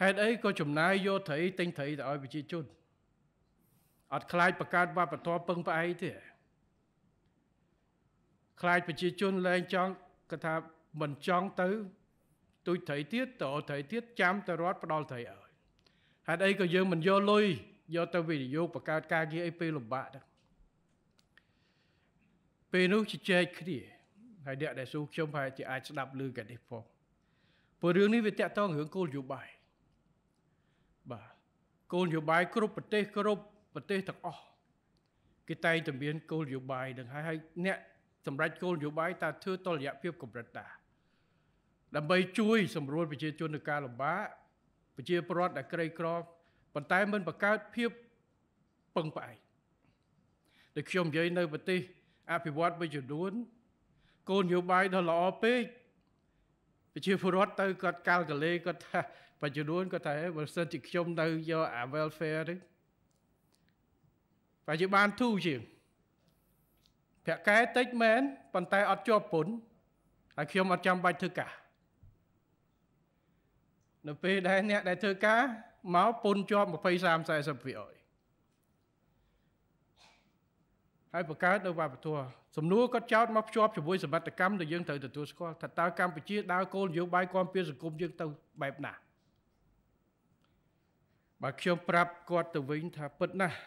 ហេតុអីក៏ចំណាយយកត្រីទិញត្រីទៅឲ្យប្រជាជនអត់ខ្លាចបង្កើតវប្បធម៌ពឹងផ្អែកទេខ្លាចប្រជាជនលែងចង់គាត់ថាមិនចង់ទៅទូចត្រីទៀតតត្រីទៀតចាំទៅរត់ផ្ដាល់ត្រីឲ្យហេតុអីក៏យើងមិនយកលុយយកទៅវិនិយោគបង្កើតការងារអីពេលលំបាកដែរពេលនោះជជែកគ្នាហើយអ្នកដែលស៊ូខ្ញុំប្រហែលជាអាចស្ដាប់ឮកានេះផងព្រោះរឿងនេះវាតាក់ទងរឿងគោលយោបាយបាទគោលនយោបាយគ្រប់ប្រទេសគ្រប់ប្រទេសទាំងអស់គេតែងតែមានគោលនយោបាយនឹងហើយហើយអ្នកសម្រាប់គោលនយោបាយតើធ្វើតលរយៈភាពកម្រិតតា ដើម្បីជួយសម្រួលប្រជាជននៅការលំបាកប្រជាពលរដ្ឋដែលក្រីក្រប៉ុន្តែមិនបង្កើតភាពពឹងផ្អែកដូចខ្ញុំនិយាយនៅប្រទេសអភិវឌ្ឍមួយចំនួនគោលនយោបាយដ៏ល្អពេកប្រជាពលរដ្ឋទៅគាត់កាល់កលេគាត់ថាបច្ចុប្បន្នគាត់ថាបើសិនជាខ្ញុំនៅយកអា welfare ទៅបច្ចុប្បន្នធូរជាងប្រាក់កែតិចមែនប៉ុន្តែអត់ជាប់ពន្ធហើយខ្ញុំអត់ចាំបាច់ធ្វើការនៅពេលដែលអ្នកដែលធ្វើការមកពន្ធជាប់20 30 40%ហើយបង្កើតនៅវប្បធម៌សំណួរគាត់ចោតមកភ្ជាប់ជាមួយសមត្ថកម្មដែលយើងត្រូវទទួលស្គាល់ថាតើកម្ពុជាដើរគោលនយោបាយគាំពៀសង្គមយើងទៅបែបណាបើខ្ញុំប្រាប់គាត់ទៅវិញថាពិតណាស់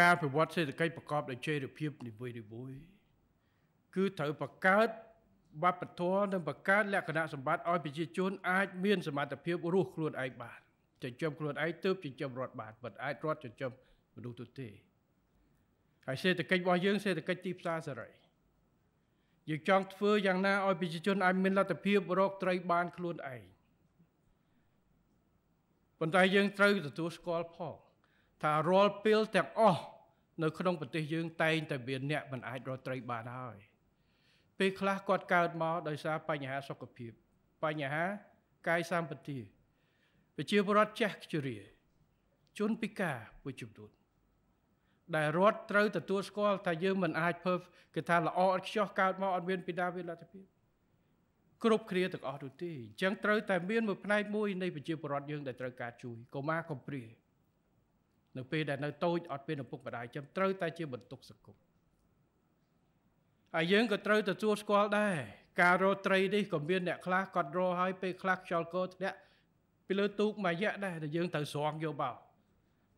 ការប្រវត្តិសេដ្ឋកិច្ចប្រកបដោយចីរភាពនីមួយនីមួយគឺត្រូវបង្កើតវប្បធម៌និងបង្កើតលក្ខណៈសម្បត្តិឲ្យប្រជាជនអាចមានសមត្ថភាព រស់ខ្លួនឯងបានចិញ្ចឹមខ្លួនឯងទើបចិញ្ចឹមរដ្ឋបានមិនអាចរដ្ឋចិញ្ចឹមមនុស្សទូទេហើយសេដ្ឋកិច្ចរបស់យើងសេដ្ឋកិច្ចទីផ្សារសេរីយើងចង់ធ្វើយ៉ាងណាឲ្យប្រជាជនអាចមានលទ្ធភាពរក ត្រីបានខ្លួនឯងប៉ុន្តែយើងត្រូវទទួលស្គាល់ផងថារាល់ពេលទាំងអស់នៅក្នុងប្រទេសយើងតែងតែមានអ្នកមិនអាចរត់ត្រី បានហើយពេលខ្លះគាត់កើតមកដោយសារបញ្ហាសុខភាព បញ្ហាកាយសម្បទាប្រជាពលរដ្ឋចាស់ខ្ជរាជនពិការពុជពុតដែលរដ្ឋត្រូវទទួលស្គាល់ថាយើងមិនអាចធ្វើគេថាល្អអត់ខ្ចោះកើតមកអត់មានពីណាវាលទ្ធភាពគ្រប់គ្រាទាំងអស់នោះទេអញ្ចឹងត្រូវតែមានមួយផ្នែកមួយ នៃប្រជាពលរដ្ឋយើងដែលត្រូវការជួយកុមារកំព្រានៅពេលដែលនៅតូចអត់ពេលឪពុកម្ដាយចាំត្រូវតែជាបន្ទុកសង្គមហើយយើងក៏ត្រូវទទួលស្គាល់ដែរការរត់ត្រីនេះក៏មានអ្នកខ្លះគាត់រត់ហើយពេលខ្លះខ្យល់កោធ្លាក់ពីលើទូកមួយរយៈដែរដែលយើងត្រូវស្រង់យកបោ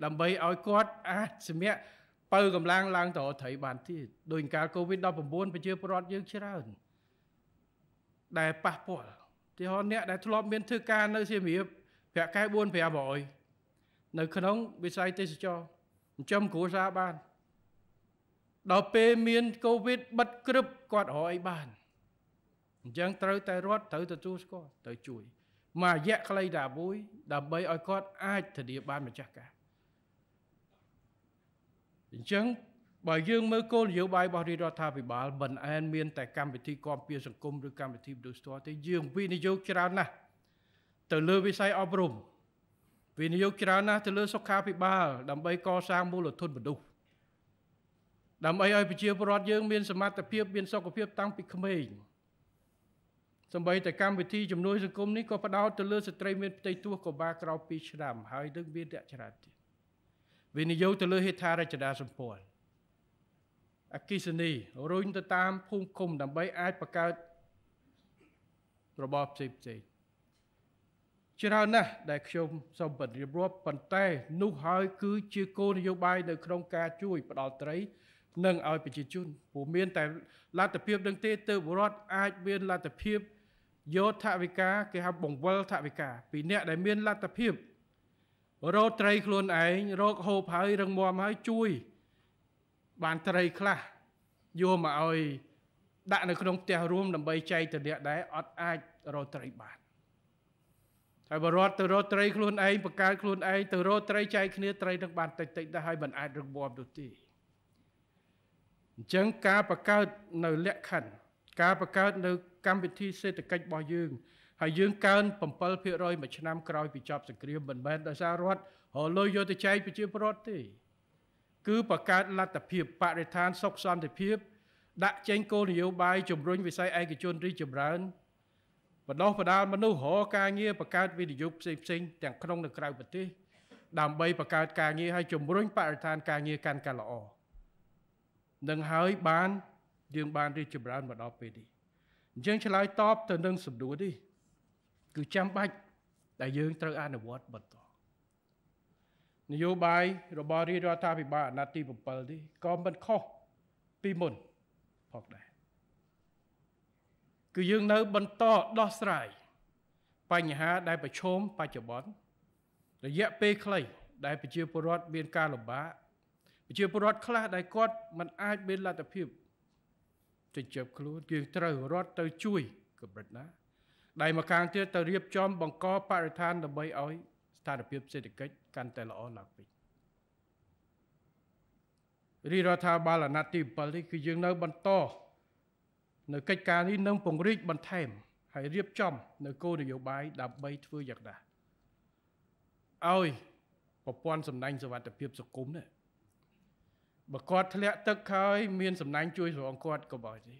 ដើម្បីឲ្យគាត់អាចសម្រាប់បើកម្លាំងឡើងទៅត្រីបានទៀតដោយកាល COVID-19 ប្រជាពលរដ្ឋយើងច្រើនដែលប៉ះពាល់ទីហោអ្នកដែលធ្លាប់មានធ្វើការនៅសៀមរាបប្រាក់ខែ4500នៅ ក្នុងវិស័យទេសចរចិញ្ចឹមគ្រួសារបានដល់ពេលមានកូវីដបិទគ្រឹបគាត់រកអីបានអញ្ចឹងត្រូវតែរត់ត្រូវទទួលស្គាល់ត្រូវជួយមករយៈខ្លីតែមួយដើម្បីឲ្យគាត់អាចធានាបានម្ចាស់ការអញ្ចឹងបើយើងមើលគោលនយោបាយរបស់រាជរដ្ឋាភិបាលមិនអែនមានតែកម្មវិធីគាំពារសង្គមឬកម្មវិធីបដិស្ទាល់ទេយើងវិនិយោគច្រើនណាស់ទៅលើវិស័យអប់រំវិនិយោគច្រើនណាស់ទៅលើសុខាភិបាល ដើម្បីកសាងមូលធនមនុស្សដើម្បីឲ្យប្រជាពលរដ្ឋយើងមានសមត្ថភាពមានសុខភាពតាំងពីក្មេងសម្បីតែកម្មវិធីជំនួយសង្គមនេះក៏ផ្ដោតទៅលើស្ត្រីមានផ្ទៃពោះកុមារក្រោម2ឆ្នាំហើយនឹងមានលក្ខច្រើនទៀតវិនិយោគទៅលើហេដ្ឋារចនាសម្ព័ន្ធអកិសនីរុញទៅតាមភូមិឃុំដើម្បីអាចបង្កើតរបបផ្សេងផ្សេងច្រើនណាស់ដែលខ្ញុំសូមបន្តរៀបរាប់ប៉ុន្តែនោះហើយ គឺជាគោលនយោបាយនៅក្នុងការជួយផ្ដល់ត្រីនិងឲ្យប្រជាជនព្រោះមានតែលទ្ធភាពនឹងទេទើបរដ្ឋអាចមានលទ្ធភាពយកថវិកាគេហៅបង្វិលថវិកាពីអ្នក ដែលមានលទ្ធភាពរកត្រីខ្លួនឯងរកហូបហើយរឹងមាំហើយជួយបានត្រីខ្លះយកមកឲ្យ ដាក់នៅ ក្នុងផ្ទះរួមដើម្បីចែកទៅអ្នកដែរអត់អាចរកត្រីបានហើយបរត់ទៅរកត្រីខ្លួនឯងបង្កើតខ្លួនឯងទៅរកត្រីចែកគ្នាត្រីនឹងបានតិចតិចដែរហើយមិនអាចរឹងមាំនោះទេអញ្ចឹងការបង្កើតនៅលក្ខខណ្ឌការបង្កើត នៅកម្មវិធីសេដ្ឋកិច្ចរបស់យើងហើយយើងកើន7%មួយឆ្នាំក្រោយពីចប់សង្គ្រាមមិនមែនដោយសាររដ្ឋរលុយយកទៅចែកប្រជាពលរដ្ឋទេគឺបង្កើតលទ្ធភាពបរិស្ថានសុខសន្តិភាព ដាក់ចេញគោលនយោបាយជំរុញវិស័យឯកជនរីចម្រើនបណ្ដោះបណ្ដាលមនុស្សរកការងារបង្កើតវិនិយោគផ្សេងផ្សេងទាំងក្នុងនិងក្រៅប្រទេសដើម្បីបង្កើតការងារឲ្យជំរុញបរិស្ថានការងារកាន់តែល្អនឹងហើយបានយើងបានរីចម្រើនមកដល់ពេលនេះអញ្ចឹងឆ្លើយតបទៅនឹងសំណួរនេះគឺចាំបាច់ដែលយើងត្រូវអនុវត្តបន្តនយោបាយរបស់រាជរដ្ឋាភិបាលអាណត្តិទី7នេះក៏មិនខុសពីមុនផងដែរគឺយើងនៅបន្តដោះស្រាយបញ្ហាដែលប្រឈមបច្ចុប្បន្នរយៈពេលខ្លី ដែលប្រជាពលរដ្ឋមានការលំបាកប្រជាពលរដ្ឋខ្លះដែលគាត់មិនអាចមានលទ្ធភាពចិញ្ចឹមខ្លួនយើងត្រូវរត់ទៅជួយកម្រិតណា ដែលមកខាងទៀតទៅរៀបចំបង្កបរិស្ថានដើម្បីឲ្យស្ថានភាពសេដ្ឋកិច្ចកាន់តែល្អឡើងវិញរាជរដ្ឋាភិបាលអាណត្តិទី7នេះគឺយើងនៅបន្ត នៅកិច្ចការនេះនឹងពង្រីកបន្ថែមហើយរៀបចំនៅគោលនយោបាយដើម្បីធ្វើយ៉ាងណាឲ្យប្រព័ន្ធសម្ដែងសវត្ថភាពសង្គមនេះបើគាត់ធ្លាក់ទឹកហើយ មានសម្ដែងជួយរងគាត់ក៏បើទេ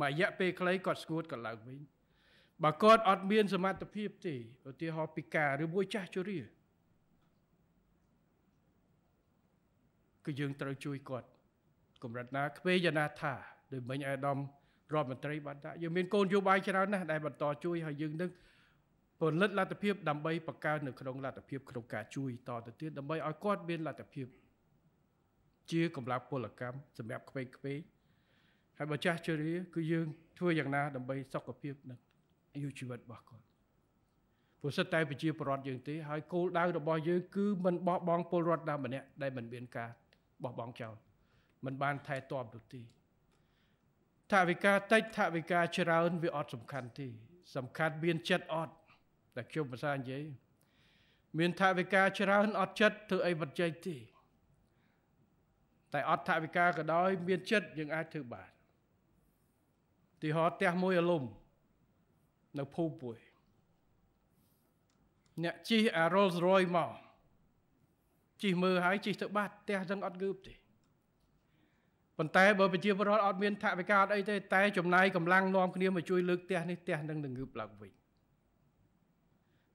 មួយរយៈពេលខ្លីគាត់ស្គួតក៏ឡើងវិញបើគាត់អត់មានសមត្ថភាពទេឧទាហរណ៍ពិការឬមួយចាស់ជរាគឺយើងត្រូវជួយគាត់ កម្រិតណាខ្វេយណាថាដោយមិញអាដាមរដ្ឋមន្ត្រីបានថាយើងមានគោលនយោបាយច្រើនណាស់ដែលបន្តជួយហើយយើងនឹងផលិតលទ្ធភាពដើម្បីបង្កើននៅក្នុងលទ្ធភាពក្នុងការជួយតទៅទៀតដើម្បីឲ្យគាត់មានលទ្ធភាពជាកម្លាំងពលកម្មសម្រាប់ខ្វេងខ្វេងហើយបើចាស់ជរាគឺយើងធ្វើយ៉ាងណាដើម្បីសុខភាពនឹងអាយុជីវិតរបស់គាត់ព្រោះសិតតែប្រជាពលរដ្ឋយើងទេហើយគោលដៅរបស់យើងគឺមិនបោះបង់ពលរដ្ឋណាម្នាក់ដែលមិនមានការបោះបង់ចោលមិនបានថែទាំនោះទេថាវិការតិចថាវិការច្រើន វាអត់សំខាន់ទេសំខាន់មានចិត្តអត់តែខ្ញុំភាសានិយាយមានថាវិការច្រើនអត់ចិត្តធ្វើអីបច្ចេកទេតែអត់ថាវិការក៏ដោយ មានចិត្តយើងអាចធ្វើបានទីហោផ្ទះមួយអលុំនៅភូពួយអ្នកជិះអា Rolls Royce មកជិះមើលហើយជិះទៅបាត់ផ្ទះទាំងអត់ងើបទេប៉ុន្តែបើប្រជាពលរដ្ឋអត់មានថវិកាអត់អីទេតែចំណាយកម្លាំងនាំគ្នាមកជួយលើកផ្ទះនេះផ្ទះនឹងនឹងងើបឡើងវិញ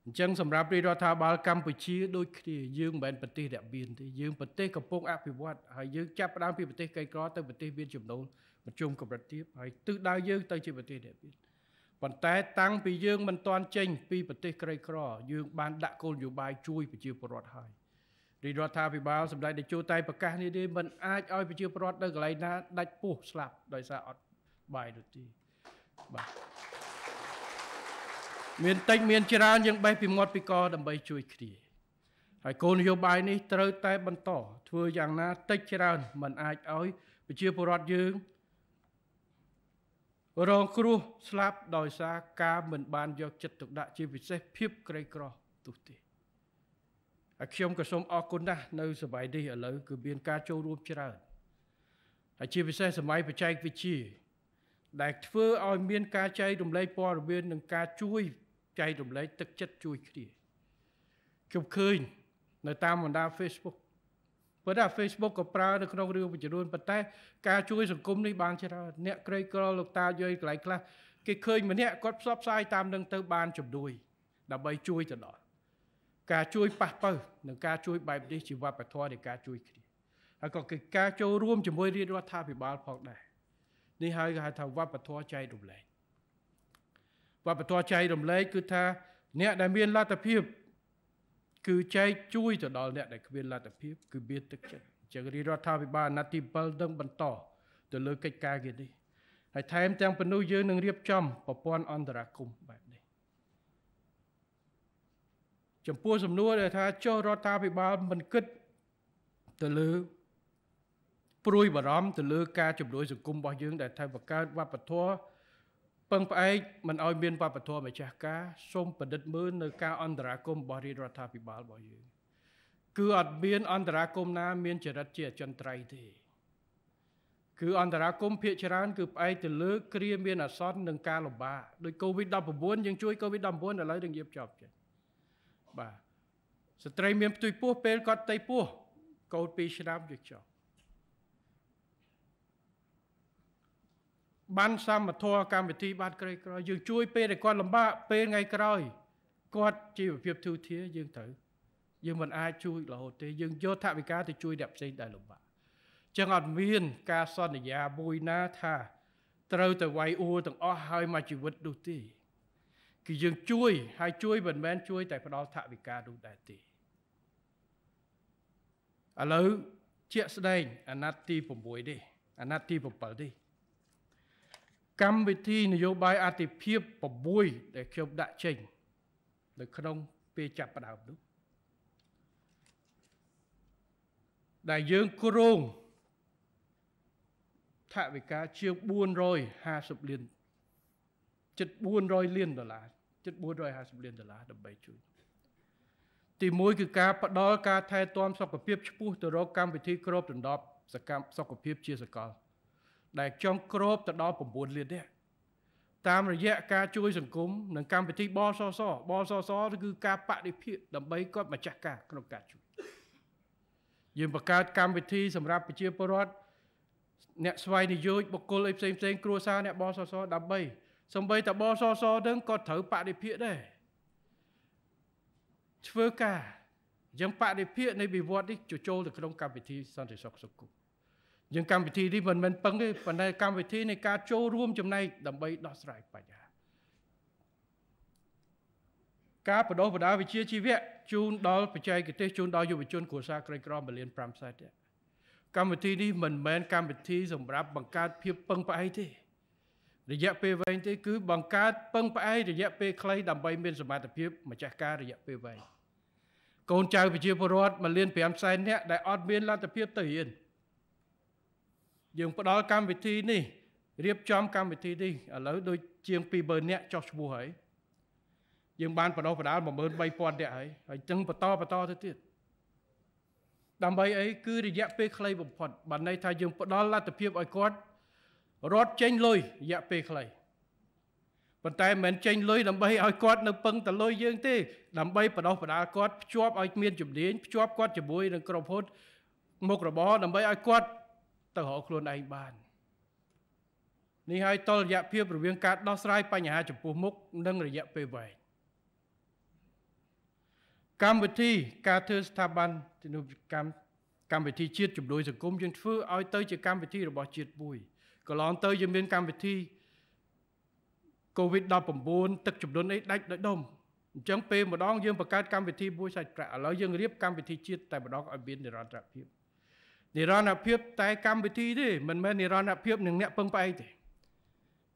អញ្ចឹងសម្រាប់រាជរដ្ឋាភិបាលកម្ពុជាដូចគ្នាយើងមិនមែនប្រទេសរាបៀនទេយើងប្រទេសកំពុងអភិវឌ្ឍហើយយើងចាប់ផ្ដើមពីប្រទេសក្រីក្រទៅប្រទេសមានចំណូលមធ្យមកម្រិតទាបហើយទិសដៅយើងទៅជាប្រទេសរាបៀនប៉ុន្តែតាំងពីយើងមិនទាន់ចេញ ពីប្រទេសក្រីក្រយើងបានដាក់គោលនយោបាយជួយប្រជាពលរដ្ឋហើយរាជរដ្ឋាភិបាលសម្ដេចតេជោតែប្រកាសនេះទេមិនអាចឲ្យប្រជាពលរដ្ឋនៅកន្លែងណាដាច់ពោះស្លាប់ដោយសារអត់បាយនោះទេបាទមានតិចមានច្រើនយើងបេះពីមាត់ពីកដើម្បីជួយគ្នាហើយគោលនយោបាយនេះត្រូវតែបន្តធ្វើយ៉ាងណាតិចច្រើនមិនអាចឲ្យប្រជាពលរដ្ឋយើងរងគ្រោះស្លាប់ដោយសារការមិនបានយកចិត្តទុកដាក់ជាពិសេសភាពក្រីក្រទុះទេហើយខ្ញុំក៏សូមអរគុណណាស់នៅសម័យនេះឥឡូវគឺមានការចូលរួមច្រើនហើយជាពិសេសសម័យបច្ចេកវិទ្យាដែលធ្វើឲ្យមានការចែករំលែកព័ត៌មាននិងការជួយចែករំលែកទឹកចិត្តជួយគ្នាខ្ញុំឃើញនៅតាមបណ្ដា Facebook ព្រោះថា Facebook ក៏ប្រើនៅក្នុងរឿងបញ្ជូនប៉ុន្តែការជួយសង្គមនេះបានច្រើនអ្នកក្រីក្រលោកតាយាយកន្លែងខ្លះគេឃើញម្នាក់គាត់ផ្សព្វផ្សាយតាមនឹងទៅបានជំនួយដើម្បី ជួយទៅដល់ការជួយប៉ះបើនិងការជួយ បែបនេះជាវប្បធម៌នៃការជួយ គ្នាហើយក៏គឺការចូលរួមជាមួយរាជរដ្ឋាភិបាលផងដែរនេះហើយគេហៅថាវប្បធម៌ចែករំលែកវប្បធម៌ចែករំលែកគឺថាអ្នកដែលមានលទ្ធភាពគឺចែកជួយទៅដល់អ្នកដែលគ្មានលទ្ធភាពគឺមានទឹកចិត្តអញ្ចឹងរាជរដ្ឋាភិបាលអាណត្តិទី7នឹងបន្តទៅលើកិច្ចការគេនេះហើយថែមទាំងមនុស្សយើងនឹងរៀបចំប្រព័ន្ធអន្តរាគមបែបនេះចំពោះសំណួរដែលថាចុះរដ្ឋាភិបាលមិនគិតទៅលើព្រួយបារម្ភទៅលើការជំរុញសង្គមរបស់យើង ដែលថាបង្កើតវប្បធម៌ពឹងផ្អែកមិនឲ្យមានវប្បធម៌ម្ចាស់ការសូមពិនិត្យមើលនៅការអន្តរាគមរបស់រាជរដ្ឋាភិបាលរបស់យើងគឺអត់មានអន្តរាគមណា មានចរិតជាអចិន្ត្រៃយ៍ទេគឺអន្តរាគមភាកច្រើន គឺផ្អែកទៅលើគ្រាមានអាសន្ននិងការលំបាកដោយ COVID-19 យើងជួយ COVID-19 ឥឡូវយើងរៀបចប់ចេះបាទស្ត្រីមានផ្ទុយពោះពេលគាត់ផ្ទៃពោះកូន2ឆ្នាំយើងចប់បានសមធម៌កម្មវិធីបានក្រោយក្រោយយើងជួយ ពេលដែលគាត់លំបាកពេលថ្ងៃក្រោយគាត់ជីវភាពទូធាយើងត្រូវយើងមិនអាចជួយរហូតទេយើងយកថវិកាទៅជួយអ្នកផ្សេងដែលលំបាកចឹងអត់មានការសន្យាមួយណាថា ត្រូវទៅវាយអួរទាំងអស់ហើយមកជីវិតនោះទេគឺយើងជួយ ហើយជួយមិនមែនជួយតែផ្ដល់ថវិកានោះដែរទេឥឡូវជាក់ស្ដែងអាណត្តិទី6នេះអាណត្តិទី7នេះកម្មវិធីនយោបាយអតិភិប6ដែលខ្ញុំដាក់ចេញនៅក្នុងពេលចាប់ផ្ដើមនោះដែលយើងគ្រោងថវិកាជាង450លានជិត400លានដុល្លារជិត450លានដុល្លារដើម្បីជួយទី1គឺការផ្ដល់ការថែទាំ សុខភាពឆ្ពោះទៅរកកម្មវិធីក្របដណ្ដប់សកម្មសុខភាពជាសកល2ដែលចង់គ្របទៅដល់9លាននេះតាមរយៈការជួយសង្គមនិងកម្មវិធីបសសបសសគឺការបដិភិកដើម្បីគាត់ម្ចាស់ការក្នុងការជួយយើងបង្កើតកម្មវិធីសម្រាប់ប្រជាពលរដ្ឋអ្នកស្វ័យនិយោជបុគ្គលអីផ្សេងផ្សេង គ្រួសារអ្នកបសសដើម្បីសំបីតបសសនឹងក៏ត្រូវបដិភិកដែរធ្វើការយ៉ាងបដិភិកនៃវិវត្តនេះចូលទៅក្នុងកម្មវិធីសន្តិសុខសង្គមយើងកម្មវិធីនេះមិនមែនពឹងទេប៉ុន្តែកម្មវិធីនៃការចូលរួមចំណែកដើម្បីដោះស្រាយបញ្ហាការបដិបដាវិជាជីវៈជូនដល់បច្ចេកទេសជូនដល់យុវជនគ្រួសារក្រីក្រមួយលាន5ខ្សែទៀតកម្មវិធីនេះមិនមែនកម្មវិធីសម្រាប់បង្កើតភាពពឹងផ្អែកទេរយៈពេលវែងទេគឺបង្កើតពឹងផ្អែករយៈពេលខ្លី ដើម្បីមានសមត្ថភាព ម្ចាស់ការរយៈពេលវែងកូនចៅប្រជាពលរដ្ឋមួយលាន5សែននាក់ដែលអត់មានលទ្ធភាពទៅរៀនយើងផ្ដល់កម្មវិធីនេះរៀបចំកម្មវិធីនេះឥឡូវដូចជាង20000នាក់ចោះឈ្មោះហើយយើងបានបដោះបដាល13000នាក់ហើយហើយទាំងបន្តបន្តទៅទៀតដើម្បីអីគឺរយៈពេលខ្លីបំផុតបានន័យថាយើង ផ្ដល់លទ្ធភាពឲ្យគាត់រត់ចេញលុយរយៈពេលខ្លីប៉ុន្តែមិនចេញលុយដើម្បីឲ្យគាត់នៅពឹងតលុយយើងទេ ដើម្បីបដោះបដាលគាត់ភ្ជាប់ឲ្យមានជំនាញភ្ជាប់គាត់ជាមួយនឹងក្រុមហ៊ុនមុខរបរដើម្បីឲ្យគាត់ទៅរកខ្លួនឯងបាននេះហើយតលយៈភាពរវាងការដោះស្រាយបញ្ហាចំពោះមុខនិងរយៈពេលវែងកម្មវិធីការធ្វើស្ថាប័នជំនុំកម្មកម្មវិធីជាតិជំនួយសង្គមយើងធ្វើឲ្យទៅ ជាកម្មវិធីរបស់ជាតិមួយកន្លងទៅយើងមានកម្មវិធី COVID-19 ទឹកចំនួនអីដាច់ដោយដុំអញ្ចឹងពេលម្ដងយើងបង្កើតកម្មវិធីមួយសាច់ប្រាក់ឥឡូវយើងរៀបកម្មវិធីជាតិតែម្ដងឲ្យមាននិរន្តរភាពនិរន្តរភាពតែកម្មវិធីទេមិនមែននិរន្តរភាពនឹងអ្នកពឹងផ្អែកទេ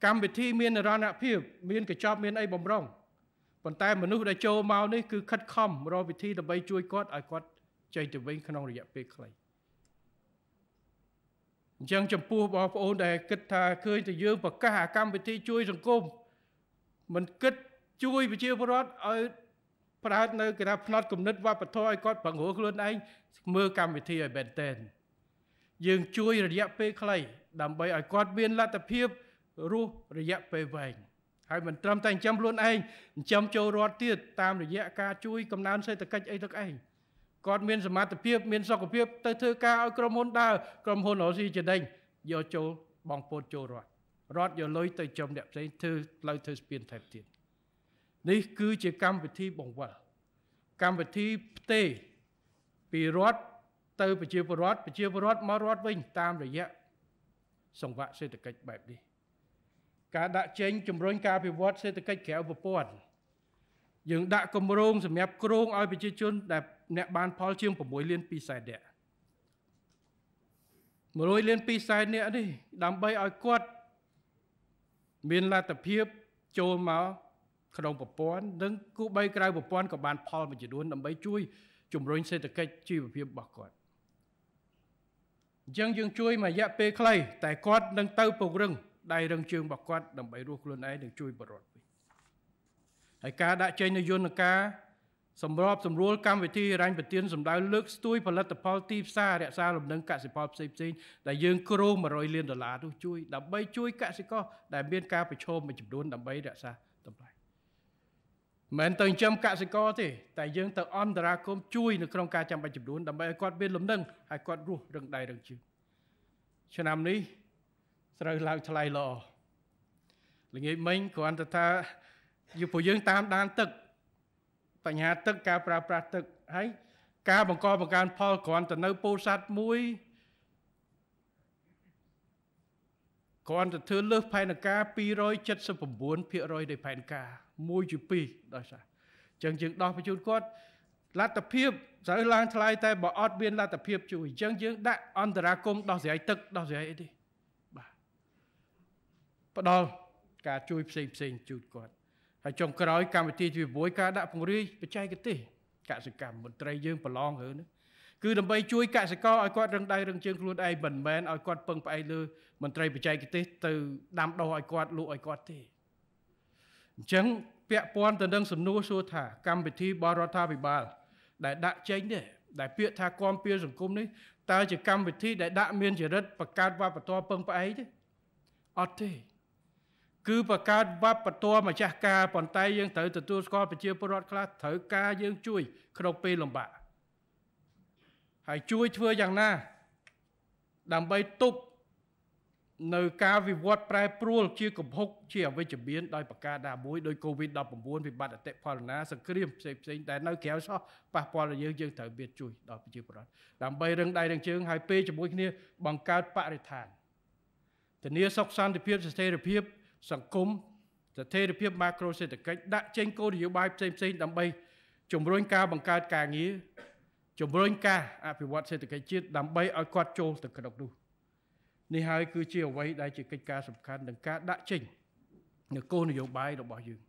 កម្មវិធីមាននិរន្តរភាពមានកញ្ចប់មានអីបំរុងប៉ុន្តែមនុស្សដែលចូលមកនេះគឺខិតខំរកវិធីដើម្បីជួយគាត់ឲ្យគាត់ចេញទៅវិញក្នុងរយៈពេលខ្លីអញ្ចឹងចំពោះបងប្អូនដែលគិតថាឃើញតែយើងប្រកាសកម្មវិធីជួយសង្គមមិនគិតជួយប្រជាពលរដ្ឋឲ្យប្រើនៅគេថាផ្នត់គំនិតវប្បធម៌ឲ្យគាត់ប្រឹងរកខ្លួនឯងមើលកម្មវិធីឲ្យមែនតើយើងជួយរយៈពេលខ្លីដើម្បីឲ្យគាត់មានលទ្ធភាពរស់រយៈពេលវែងហើយមិនត្រឹមតែចិញ្ចឹមខ្លួនឯងចិញ្ចឹមចូលរត់ទៀតតាមរយៈការជួយកំណើនសេដ្ឋកិច្ចអីទឹកឯងគាត់មានសមត្ថភាព មានសុខភាព ទៅធ្វើការឲ្យក្រុមហ៊ុនដើរក្រុមហ៊ុនរស់ស៊ីចំណេញយកចូលបងប្អូនចូលរត់រត់យកលុយទៅចំអ្នកផ្សេងធ្វើផ្លូវធ្វើស្ពានថែបទៀតនេះគឺជាកម្មវិធីបង្វិលកម្មវិធីផ្ទេពីរដ្ឋទៅប្រជាពលរដ្ឋប្រជាពលរដ្ឋមករដ្ឋវិញតាមរយៈសង្វាក់សេដ្ឋកិច្ចបែបនេះការដាក់ចេញជំរុញការអភិវឌ្ឍសេដ្ឋកិច្ចក្រៅប្រព័ន្ធយើងដាក់គម្រោងសម្រាប់គ្រោងឲ្យប្រជាជនដែលអ្នកបានផល ជាង6លាន2សែននាក់100លាន2សែននាក់នេះដើម្បីឲ្យគាត់មានលទ្ធភាពចូលមកក្នុងប្រព័ន្ធនិងគូបីក្រៅប្រព័ន្ធក៏បានផលមួយចំនួនដើម្បីជួយជំរុញសេដ្ឋកិច្ចជីវភាពរបស់គាត់អញ្ចឹងយើង ជួយមួយរយៈពេលខ្លីតែគាត់នឹងទៅពង្រឹងដៃរឹងជើងរបស់គាត់ដើម្បីរស់ខ្លួនឯងនិងជួយបរិវត្តវិញហើយការដាក់ចេញនូវយន្តការសម្របសម្រួលកម្មវិធីរញ្ញប្រទានសម្ដៅលើកស្ទួយ ផលិតផលទីផ្សាររក្សាលំនឹងកសិផលផ្សេងផ្សេងដែលយើង គ្រោង100លានដុល្លារនោះជួយដើម្បីជួយកសិករដែលមានការប្រឈមមួយចំនួនដើម្បីរក្សាតម្លៃមិនទៅចិញ្ចឹមកសិករទេតែយើងទៅអន្តរាគមជួយនៅក្នុងការចាំបាច់ចំនួនដើម្បីឲ្យគាត់មានលំនឹងហើយគាត់រស់រឹងដៃរឹងជើងឆ្នាំនេះស្រូវឡើងថ្លៃល្អល្ងាចមិញគ្រាន់តែថាយើងពួកយើងតាមដានទឹក បញ្ហាទឹកការប្រើប្រាស់ទឹកហើយការបង្កបង្កើនផលគ្រាន់តែនៅពោធិ៍សាត់មួយគ្រាន់តែធ្វើលើសផែនការ279%នៃផែនការ1ជា2ដោយសារអញ្ចឹងយើងដោះបញ្ជូនគាត់លទ្ធភាពស្រូវឡើងថ្លៃតែបើអត់មានលទ្ធភាពជួយអញ្ចឹងយើង ដាក់អន្តរាគមដោះស្រាយទឹកដោះស្រាយអីទេបាទផ្ដល់ការជួយផ្សេងផ្សេងជូនគាត់ហើយចុងក្រោយកម្មវិធីទី6ការដាក់ពង្រាយបច្ចេកទេសកសិកម្មមន្ត្រីយើងប្រឡងរឿងនេះគឺដើម្បីជួយកសិករឲ្យគាត់រឹងដៅរឹងជើងខ្លួនឯងមិនមែនឲ្យគាត់ពឹងផ្អែកលើមន្ត្រីបច្ចេកទេសទៅដាំដុះឲ្យគាត់លក់ឲ្យគាត់ទេអញ្ចឹងពាក់ព័ន្ធទៅនឹងសំណួរសួរថាកម្មវិធីបរដ្ឋាភិបាលដែលដាក់ចេញនេះដែលពាក្យថាគាំពៀសង្គមនេះតើជាកម្មវិធីដែលដាក់មានចរិតបង្កើតវប្បធម៌ពឹងផ្អែកទេអត់ទេគឺបង្កើតវប្បធម៌ម្ចាស់ការប៉ុន្តែយើងត្រូវទទួលស្គាល់ប្រជាពលរដ្ឋខ្លះត្រូវការយើងជួយ ក្នុងពេលលំបាកហើយជួយធ្វើយ៉ាងណាដើម្បីទប់នៅការវិវត្តប្រែប្រួលជាកំហុកជាអវិជ្ជមាន ដោយប្រការណាមួយដោយ COVID-19 វិបត្តិអតិផលណាសង្គ្រាមផ្សេងផ្សេងដែលនៅក្រៅសោះប៉ះពាល់ដល់យើងយើងត្រូវមានជួយដល់ប្រជាពលរដ្ឋដើម្បីរឹងដៃរឹងជើងហើយពេលជាមួយគ្នាបង្កើតបរិស្ថានធានាសុខសន្តិភាពស្ថិរភាពសង្គមស្ថិរភាពម៉ាក្រូសេដ្ឋកិច្ចដាក់ចេញគោលនយោបាយផ្សេងផ្សេងដើម្បី ជំរុញការ បង្កើតការងារជំរុញការអភិវឌ្ឍសេដ្ឋកិច្ចជាតិដើម្បីឲ្យគាត់ចូលទៅក្នុងនោះនេះហើយគឺជាអ្វីដែលជាកិច្ចការសំខាន់នឹងការដាក់ចេញនូវគោលនយោបាយរបស់យើង